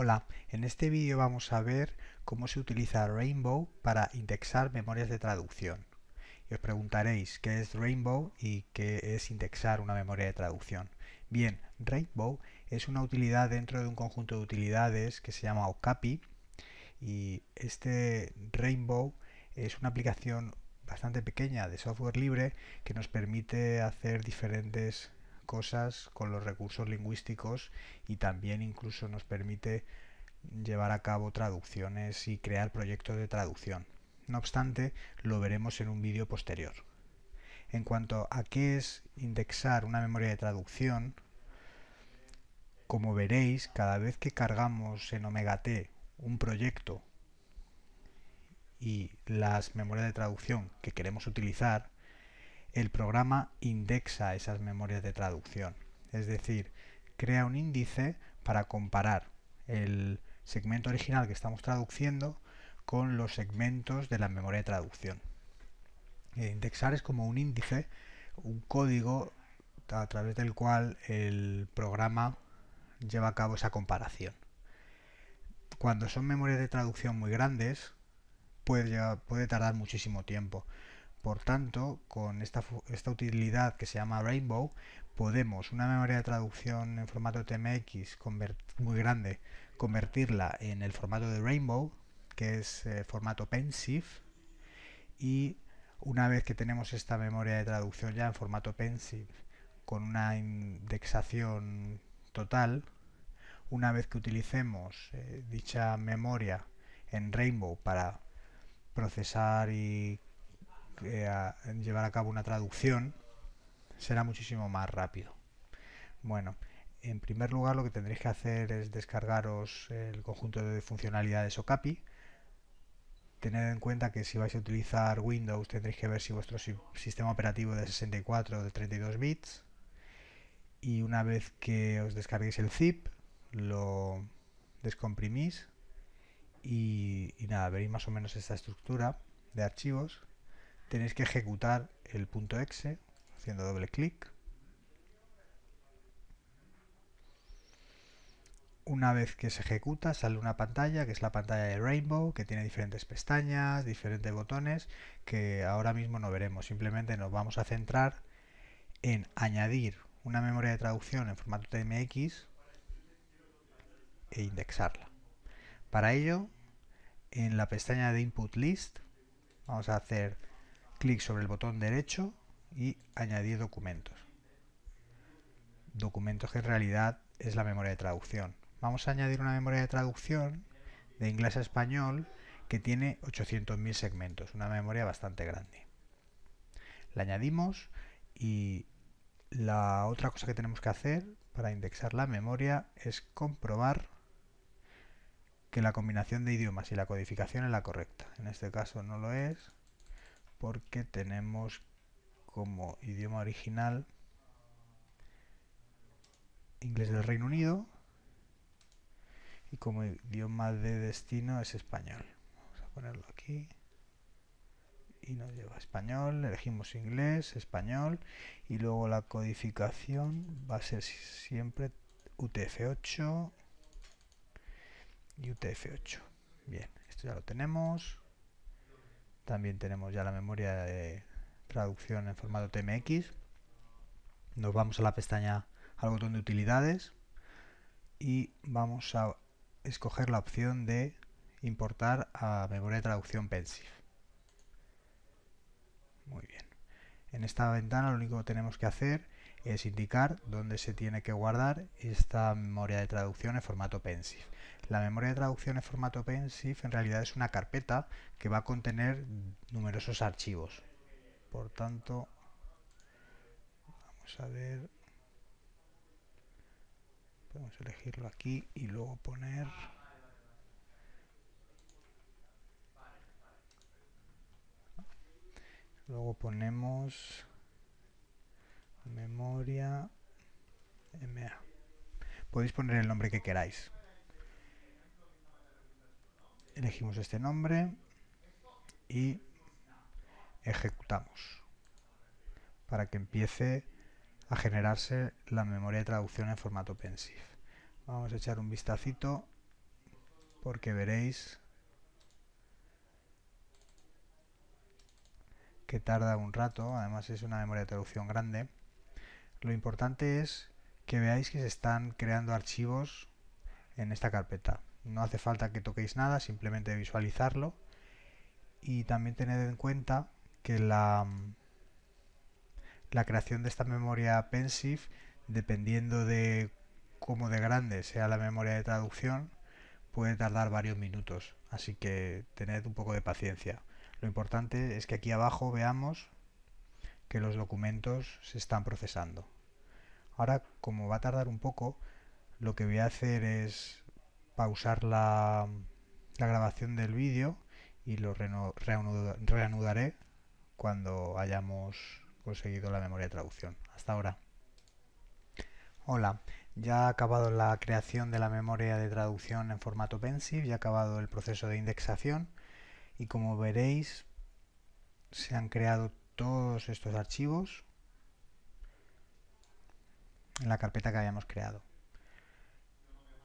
Hola, en este vídeo vamos a ver cómo se utiliza Rainbow para indexar memorias de traducción. Y os preguntaréis qué es Rainbow y qué es indexar una memoria de traducción. Bien, Rainbow es una utilidad dentro de un conjunto de utilidades que se llama OCAPI y este Rainbow es una aplicación bastante pequeña de software libre que nos permite hacer diferentes cosas con los recursos lingüísticos y también incluso nos permite llevar a cabo traducciones y crear proyectos de traducción. No obstante, lo veremos en un vídeo posterior. En cuanto a qué es indexar una memoria de traducción, como veréis, cada vez que cargamos en OmegaT un proyecto y las memorias de traducción que queremos utilizar, el programa indexa esas memorias de traducción. Es decir, crea un índice para comparar el segmento original que estamos traduciendo con los segmentos de la memoria de traducción. Eh, indexar es como un índice, un código a través del cual el programa lleva a cabo esa comparación. Cuando son memorias de traducción muy grandes, puede, puede tardar muchísimo tiempo. Por tanto, con esta, utilidad que se llama Rainbow, podemos una memoria de traducción en formato TMX muy grande, convertirla en el formato de Rainbow, que es eh, formato Pensive, y una vez que tenemos esta memoria de traducción ya en formato Pensive, con una indexación total, una vez que utilicemos eh, dicha memoria en Rainbow para procesar y llevar a cabo una traducción será muchísimo más rápido. Bueno, en primer lugar lo que tendréis que hacer es descargaros el conjunto de funcionalidades OCAPI. Tened en cuenta que si vais a utilizar Windows tendréis que ver si vuestro sistema operativo de 64 o de 32 bits. Y una vez que os descarguéis el zip, lo descomprimís y, y nada, veréis más o menos esta estructura de archivos tenéis que ejecutar el punto .exe haciendo doble clic. Una vez que se ejecuta sale una pantalla que es la pantalla de Rainbow que tiene diferentes pestañas, diferentes botones que ahora mismo no veremos. Simplemente nos vamos a centrar en añadir una memoria de traducción en formato TMX e indexarla. Para ello, en la pestaña de Input List vamos a hacer clic sobre el botón derecho y añadir documentos. Documentos que en realidad es la memoria de traducción. Vamos a añadir una memoria de traducción de inglés a español que tiene 800.000 segmentos, una memoria bastante grande. La añadimos y la otra cosa que tenemos que hacer para indexar la memoria es comprobar que la combinación de idiomas y la codificación es la correcta. En este caso no lo es, porque tenemos como idioma original inglés del Reino Unido y como idioma de destino es español. Vamos a ponerlo aquí y nos lleva español, elegimos inglés, español y luego la codificación va a ser siempre UTF-8 y UTF-8. Bien, esto ya lo tenemos. También tenemos ya la memoria de traducción en formato TMX. Nos vamos a la pestaña al botón de utilidades y vamos a escoger la opción de importar a memoria de traducción Pensive. Muy bien. En esta ventana lo único que tenemos que hacer es indicar dónde se tiene que guardar esta memoria de traducción en formato pensive. La memoria de traducción en formato pensive en realidad es una carpeta que va a contener numerosos archivos. Por tanto, vamos a ver, podemos elegirlo aquí y luego poner... Luego ponemos memoria MA. Podéis poner el nombre que queráis. Elegimos este nombre y ejecutamos para que empiece a generarse la memoria de traducción en formato pensive. Vamos a echar un vistacito porque veréis que tarda un rato, además es una memoria de traducción grande. Lo importante es que veáis que se están creando archivos en esta carpeta. No hace falta que toquéis nada, simplemente visualizarlo. Y también tened en cuenta que la, la creación de esta memoria Pensive, dependiendo de cómo de grande sea la memoria de traducción, puede tardar varios minutos. Así que tened un poco de paciencia. Lo importante es que aquí abajo veamos que los documentos se están procesando. Ahora, como va a tardar un poco, lo que voy a hacer es pausar la, grabación del vídeo y lo reanudaré cuando hayamos conseguido la memoria de traducción. Hasta ahora. Hola, ya ha acabado la creación de la memoria de traducción en formato Pensive, ya ha acabado el proceso de indexación y como veréis se han creado todos estos archivos en la carpeta que habíamos creado.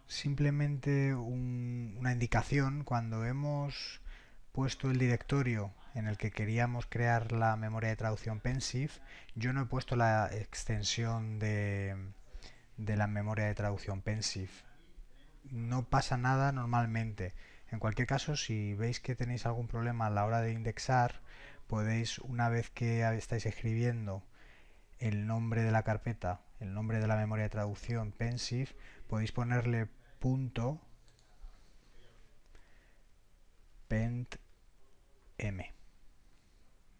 Simplemente una indicación, cuando hemos puesto el directorio en el que queríamos crear la memoria de traducción Pensive, yo no he puesto la extensión de, de la memoria de traducción Pensive. No pasa nada normalmente. En cualquier caso, si veis que tenéis algún problema a la hora de indexar, podéis, una vez que estáis escribiendo el nombre de la carpeta, el nombre de la memoria de traducción, Pensive, podéis ponerle punto pentm.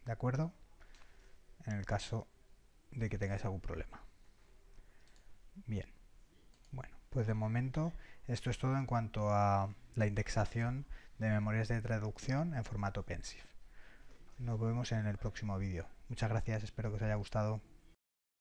¿De acuerdo? En el caso de que tengáis algún problema. Bien. Bueno, pues de momento esto es todo en cuanto a la indexación de memorias de traducción en formato Pensive. Nos vemos en el próximo vídeo. Muchas gracias, espero que os haya gustado.